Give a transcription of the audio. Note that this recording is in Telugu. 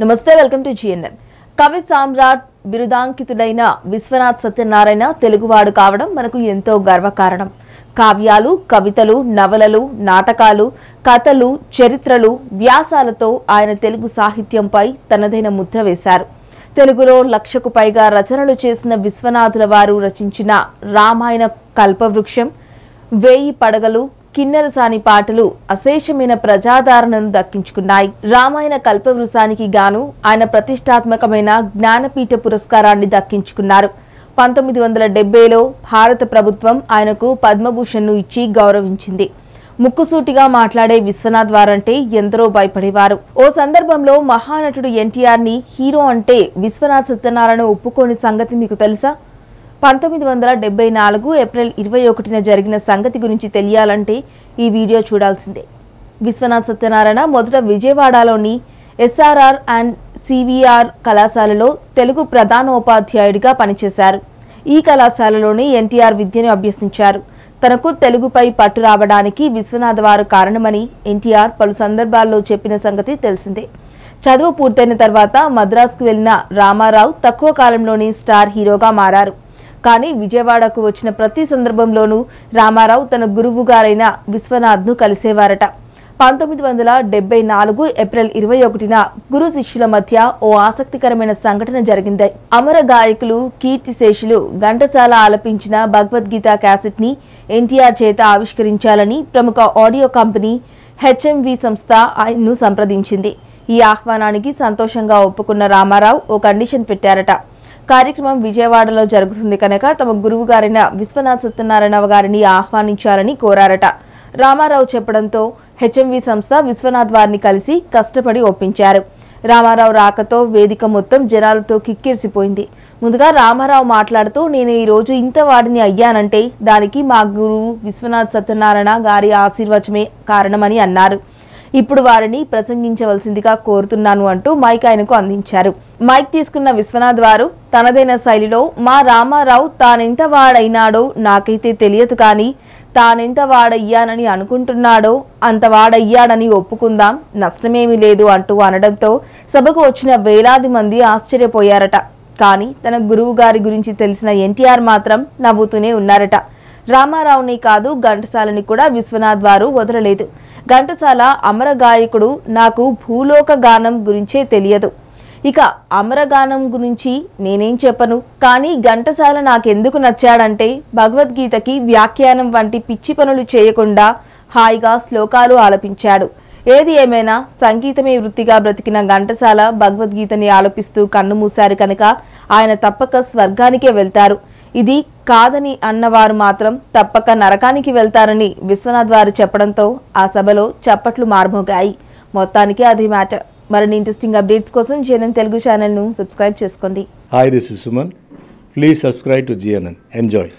నమస్తే వెల్కమ్ టు జిఎన్ఎన్ కవి సామ్రాట్ బిరుదాంకితుడైన విశ్వనాథ్ సత్యనారాయణ తెలుగువాడు కావడం మనకు ఎంతో గర్వకారణం కావ్యాలు కవితలు నవలలు నాటకాలు కథలు చరిత్రలు వ్యాసాలతో ఆయన తెలుగు సాహిత్యంపై తనదైన ముద్ర వేశారు తెలుగులో లక్షకు పైగా రచనలు చేసిన విశ్వనాథుల వారు రచించిన రామాయణ కల్పవృక్షం వేయి పడగలు సాని పాటలు అశేషమైన ప్రజాదరణను దక్కించుకున్నాయి రామాయణ కల్పవృసానికి గాను ఆయన ప్రతిష్టాత్మకమైన జ్ఞానపీఠ పురస్కారాన్ని దక్కించుకున్నారు పంతొమ్మిది వందల డెబ్బైలో భారత ప్రభుత్వం ఆయనకు పద్మభూషణ్ను ఇచ్చి గౌరవించింది ముక్కుసూటిగా మాట్లాడే విశ్వనాథ్ వారంటే ఎందరో భయపడేవారు ఓ సందర్భంలో మహానటుడు ఎన్టీఆర్ ని హీరో అంటే విశ్వనాథ్ సత్యనారాయణ ఒప్పుకోని సంగతి మీకు తెలుసా పంతొమ్మిది వందల డెబ్బై నాలుగు ఏప్రిల్ ఇరవై ఒకటిన జరిగిన సంగతి గురించి తెలియాలంటే ఈ వీడియో చూడాల్సిందే విశ్వనాథ్ సత్యనారాయణ మొదట విజయవాడలోని ఎస్ఆర్ఆర్ అండ్ సివిఆర్ కళాశాలలో తెలుగు ప్రధానోపాధ్యాయుడిగా పనిచేశారు ఈ కళాశాలలోనే ఎన్టీఆర్ విద్యను అభ్యసించారు తనకు తెలుగుపై పట్టు రావడానికి విశ్వనాథ్ వారు కారణమని ఎన్టీఆర్ పలు సందర్భాల్లో చెప్పిన సంగతి తెలిసిందే చదువు పూర్తయిన తర్వాత మద్రాసుకు వెళ్లిన రామారావు తక్కువ కాలంలోనే స్టార్ హీరోగా మారారు కానీ విజయవాడకు వచ్చిన ప్రతి సందర్భంలోనూ రామారావు తన గురువుగారైన విశ్వనాథ్ను కలిసేవారట పంతొమ్మిది వందల డెబ్బై నాలుగు ఏప్రిల్ ఇరవై ఒకటిన గురు శిష్యుల మధ్య ఓ ఆసక్తికరమైన సంఘటన జరిగింది అమర గాయకులు కీర్తి శేషులు ఘంటసాల ఆలపించిన భగవద్గీత క్యాసెట్ని ఎన్టీఆర్ చేత ఆవిష్కరించాలని ప్రముఖ ఆడియో కంపెనీ హెచ్ఎంవి సంస్థ ఆయన్ను సంప్రదించింది ఈ ఆహ్వానానికి సంతోషంగా ఒప్పుకున్న రామారావు ఓ కండిషన్ పెట్టారట కార్యక్రమం విజయవాడలో జరుగుతుంది కనుక తమ గురువు గారైన విశ్వనాథ్ సత్యనారాయణ గారిని ఆహ్వానించాలని కోరారట రామారావు చెప్పడంతో హెచ్ఎంవి సంస్థ విశ్వనాథ్ వారిని కలిసి కష్టపడి ఒప్పించారు రామారావు రాకతో వేదిక మొత్తం జనాలతో కిక్కిరిసిపోయింది ముందుగా రామారావు మాట్లాడుతూ నేను ఈరోజు ఇంత వాడిని అయ్యానంటే దానికి మా గురువు విశ్వనాథ్ సత్యనారాయణ గారి ఆశీర్వచమే కారణమని అన్నారు ఇప్పుడు వారిని ప్రసంగించవలసిందిగా కోరుతున్నాను అంటూ మైక్ ఆయనకు అందించారు మైక్ తీసుకున్న విశ్వనాథ్ వారు తనదైన శైలిలో మా రామారావు తానెంత వాడైనాడో నాకైతే తెలియదు కానీ తానెంత వాడయ్యానని అనుకుంటున్నాడో అంత వాడయ్యాడని ఒప్పుకుందాం నష్టమేమీ లేదు అంటూ అనడంతో సభకు వచ్చిన వేలాది మంది ఆశ్చర్యపోయారట కానీ తన గురువు గారి గురించి తెలిసిన ఎన్టీఆర్ మాత్రం నవ్వుతూనే ఉన్నారట రామారావుని కాదు ఘంటసాలని కూడా విశ్వనాథ్ వారు వదలలేదు ఘంటసాల అమర గాయకుడు నాకు భూలోక గానం గురించే తెలియదు ఇక అమరగానం గురించి నేనేం చెప్పను కానీ ఘంటసాల నాకెందుకు నచ్చాడంటే భగవద్గీతకి వ్యాఖ్యానం వంటి పిచ్చి పనులు చేయకుండా హాయిగా శ్లోకాలు ఆలపించాడు ఏది ఏమైనా సంగీతమే వృత్తిగా బ్రతికిన ఘంటసాల భగవద్గీతని ఆలపిస్తూ కన్ను మూశారు కనుక ఆయన తప్పక స్వర్గానికే వెళ్తారు ఇది కాదని అన్నవారు మాత్రం తప్పక నరకానికి వెళ్తారని విశ్వనాథ్ వారు చెప్పడంతో ఆ సభలో చప్పట్లు మార్మోగాయి మొత్తానికి అది మ్యాటర్ మరిన్ని ఇంట్రెస్టింగ్ అప్డేట్స్ కోసం జిఎన్ఎన్ తెలుగు ఛానల్ను సబ్స్క్రైబ్ చేసుకోండి hi this Suman please subscribe to GNN enjoy